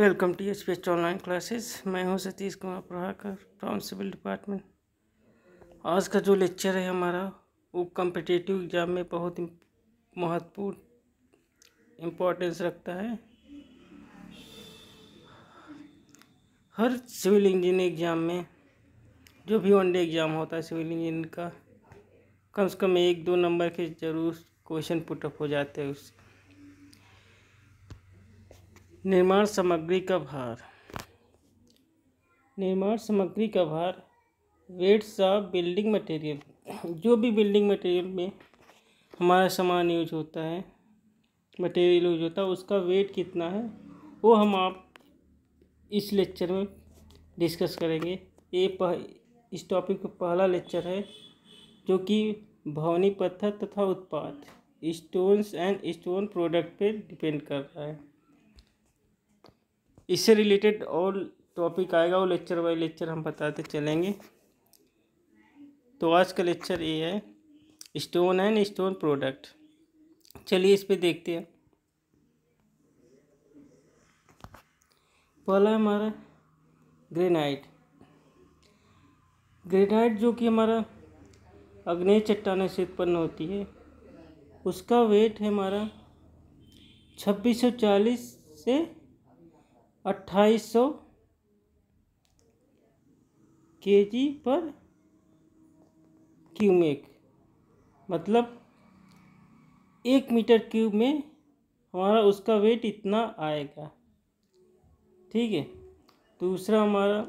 welcome to H P H online classes मैं हूं Satish Kumar Prabhakar from civil department आज का जो लेक्चर है हमारा वो कम्पिटेटिव एग्ज़ाम में बहुत महत्वपूर्ण इम्पोर्टेंस रखता है हर सिविल इंजीनियर एग्ज़ाम में जो भी वनडे एग्ज़ाम होता है सिविल इंजीनियर का कम से कम एक दो नंबर के ज़रूर क्वेश्चन पुटअप हो जाते हैं उससे निर्माण सामग्री का भार निर्माण सामग्री का भार वेट्स ऑफ बिल्डिंग मटेरियल जो भी बिल्डिंग मटेरियल में हमारा सामान यूज होता है मटेरियल यूज होता है उसका वेट कितना है वो हम आप इस लेक्चर में डिस्कस करेंगे ये पह, इस टॉपिक का पहला लेक्चर है जो कि भवनी पत्थर तथा उत्पाद स्टोन्स एंड स्टोन प्रोडक्ट पे डिपेंड कर रहा है इससे रिलेटेड और टॉपिक आएगा वो लेक्चर बाई लेक्चर हम बताते चलेंगे तो आज का लेक्चर ये है स्टोन एंड स्टोन प्रोडक्ट चलिए इस पर देखते हैं पहला हमारा ग्रेनाइट ग्रेनाइट जो कि हमारा अग्नेय चट्टान से उत्पन्न होती है उसका वेट है हमारा चालीस से अट्ठाईस सौ के जी पर क्यूमेक मतलब एक मीटर क्यूब में हमारा उसका वेट इतना आएगा ठीक है दूसरा हमारा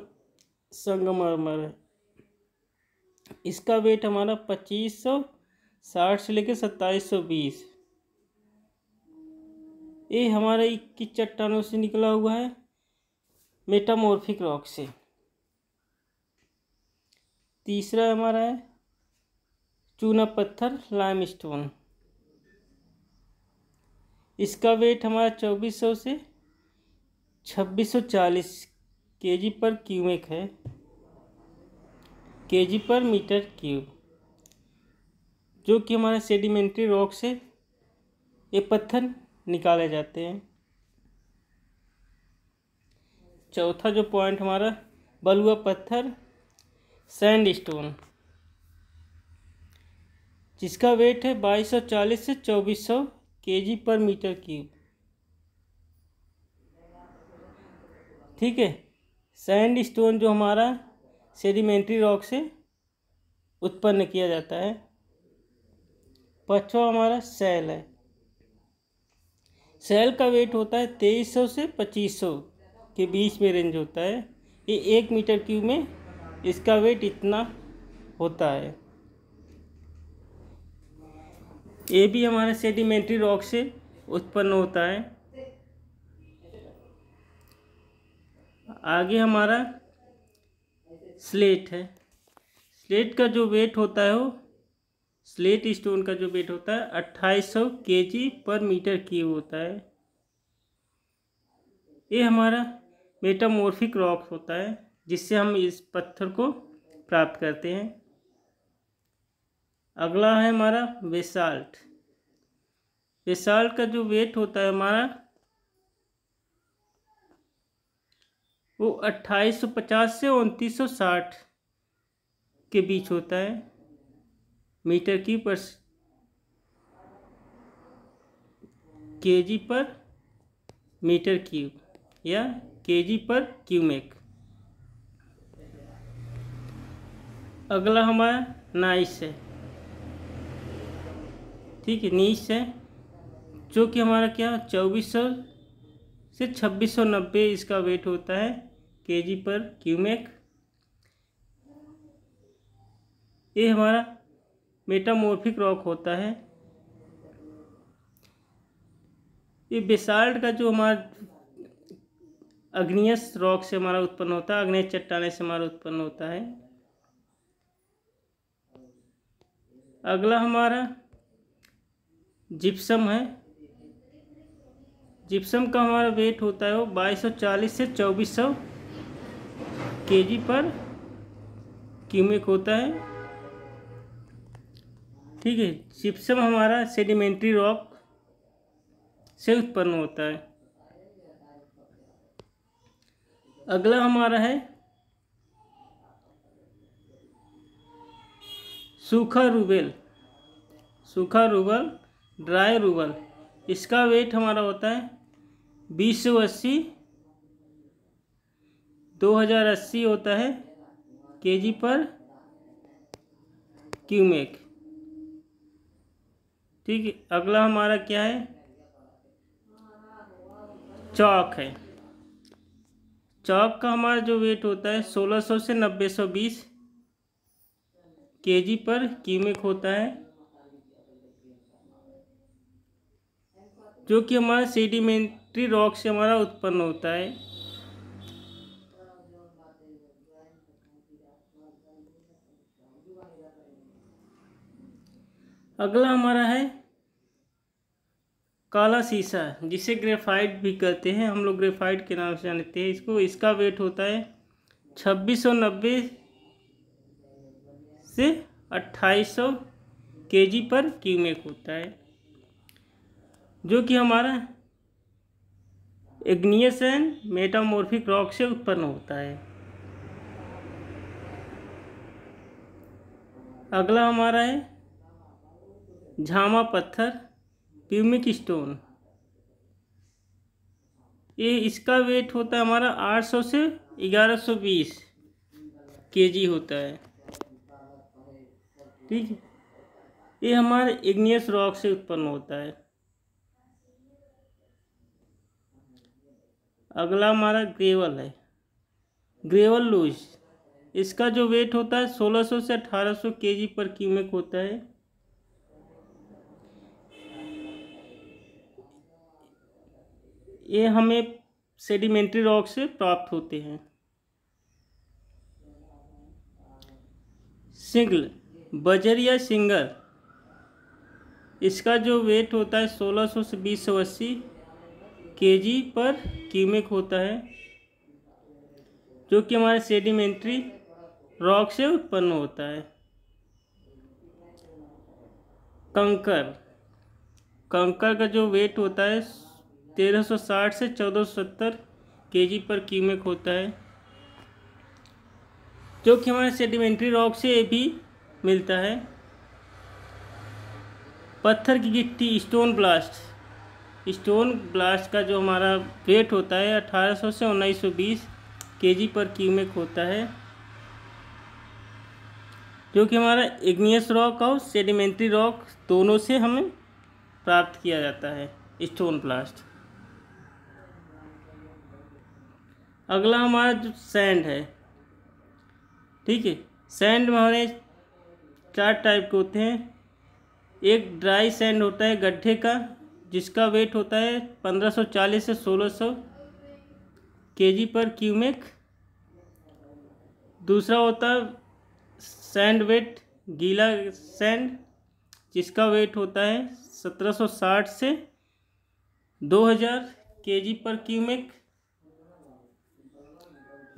संगमरमर है इसका वेट हमारा पच्चीस सौ साठ से लेकर सत्ताईस सौ बीस ये हमारा इक्कीस चट्टानों से निकला हुआ है मेटामॉर्फिक रॉक से तीसरा हमारा है चूना पत्थर लाइम स्टोन इसका वेट हमारा 2400 से 2640 केजी पर क्यूबिक है केजी पर मीटर क्यूब जो कि हमारे सेडिमेंट्री रॉक से ये पत्थर निकाले जाते हैं चौथा जो पॉइंट हमारा बलुआ पत्थर सैंड स्टोन जिसका वेट है 2240 से 2400 केजी पर मीटर क्यूब ठीक है सैंड स्टोन जो हमारा सेडिमेंट्री रॉक से उत्पन्न किया जाता है पांचवा हमारा सेल है सेल का वेट होता है 2300 से 2500 के बीच में रेंज होता है ये एक मीटर क्यूब में इसका वेट इतना होता है ये भी हमारे सेडिमेंट्री रॉक से उत्पन्न होता है आगे हमारा स्लेट है स्लेट का जो वेट होता है वो स्लेट स्टोन का जो वेट होता है अट्ठाईस सौ के जी पर मीटर क्यूब होता है ये हमारा मेटामोर्फिक रॉक होता है जिससे हम इस पत्थर को प्राप्त करते हैं अगला है हमारा बेसाल्ट बेसाल्ट का जो वेट होता है हमारा वो 2850 से 2960 के बीच होता है मीटर की पर केजी पर मीटर क्यूब या केजी पर क्यूमेक अगला हमारा नाइस है ठीक है नीस है जो कि हमारा क्या चौबीस सौ से छब्बीस सौ नब्बे इसका वेट होता है केजी पर क्यूमेक ये हमारा मेटामोर्फिक रॉक होता है ये बेसाल्ट का जो हमारा अग्नियस रॉक से हमारा उत्पन्न होता है अग्नियस चट्टाने से हमारा उत्पन्न होता है अगला हमारा जिप्सम है जिप्सम का हमारा वेट होता है वो 2240 से 2400 केजी पर क्यूमिक होता है ठीक है जिप्सम हमारा सेडिमेंट्री रॉक से उत्पन्न होता है अगला हमारा है सूखा रूबेल सूखा रूबल ड्राई रूबल इसका वेट हमारा होता है बीस सौ अस्सी दो हज़ार अस्सी होता है केजी पर क्यूमेक ठीक है अगला हमारा क्या है चौक है चौक का हमारा जो वेट होता है 1600 से 9020 केजी पर क्यूमिक होता है जो कि हमारा सेडिमेंट्री रॉक से हमारा उत्पन्न होता है अगला हमारा है काला शीशा जिसे ग्रेफाइट भी कहते हैं हम लोग ग्रेफाइट के नाम से जानते हैं इसको इसका वेट होता है छब्बीस सौ नब्बे से अट्ठाईस सौ के जी पर क्यूमेक होता है जो कि हमारा एग्नियस एंड मेटामोर्फिक रॉक से उत्पन्न होता है अगला हमारा है झामा पत्थर प्यूमिक स्टोन ये इसका वेट होता है हमारा 800 से 1120 केजी होता है ठीक है ये हमारे इग्नियस रॉक से उत्पन्न होता है अगला हमारा ग्रेवल है ग्रेवल लूज इसका जो वेट होता है 1600 से 1800 केजी पर क्यूमिक होता है ये हमें सेडिमेंट्री रॉक से प्राप्त होते हैं सिंगल बजर या सिंगर इसका जो वेट होता है सोलह सौ से बीस सौ अस्सी के जी पर क्यूमिक होता है जो कि हमारे सेडिमेंट्री रॉक से उत्पन्न होता है कंकर कंकर का जो वेट होता है 1360 से 1470 केजी पर क्यूमेक होता है जो कि हमारे सेडिमेंट्री रॉक से भी मिलता है पत्थर की गिट्टी स्टोन ब्लास्ट स्टोन ब्लास्ट का जो हमारा वेट होता है 1800 से 1920 केजी पर क्यूमेक होता है जो कि हमारा इग्नियस रॉक और सेडिमेंट्री रॉक दोनों से हमें प्राप्त किया जाता है स्टोन ब्लास्ट अगला हमारा जो सैंड है ठीक है सैंड में हमारे चार टाइप के होते हैं एक ड्राई सैंड होता है गड्ढे का जिसका वेट होता है 1540 से 1600 केजी पर क्यूमेक दूसरा होता है सैंड वेट गीला सैंड जिसका वेट होता है 1760 से 2000 केजी पर क्यूमेक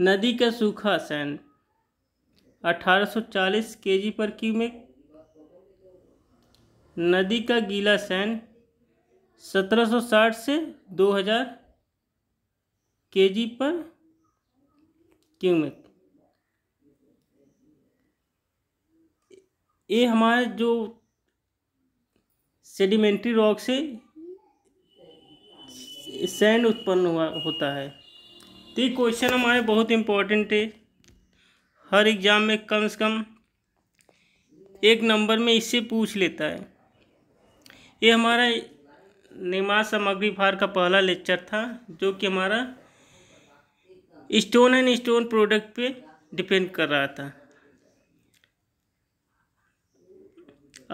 नदी का सूखा सैन 1840 केजी पर क्यूमिक नदी का गीला सैन 1760 से 2000 केजी पर क्यूमिक ये हमारे जो सेडिमेंट्री रॉक से सैंड उत्पन्न हुआ होता है तो ये क्वेश्चन हमारे बहुत इम्पोर्टेंट है हर एग्ज़ाम में कम से कम एक नंबर में इससे पूछ लेता है ये हमारा निमाज सामग्री भार का पहला लेक्चर था जो कि हमारा स्टोन एंड स्टोन प्रोडक्ट पे डिपेंड कर रहा था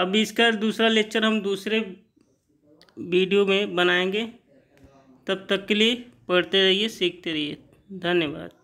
अब इसका दूसरा लेक्चर हम दूसरे वीडियो में बनाएंगे तब तक के लिए पढ़ते रहिए सीखते रहिए धन्यवाद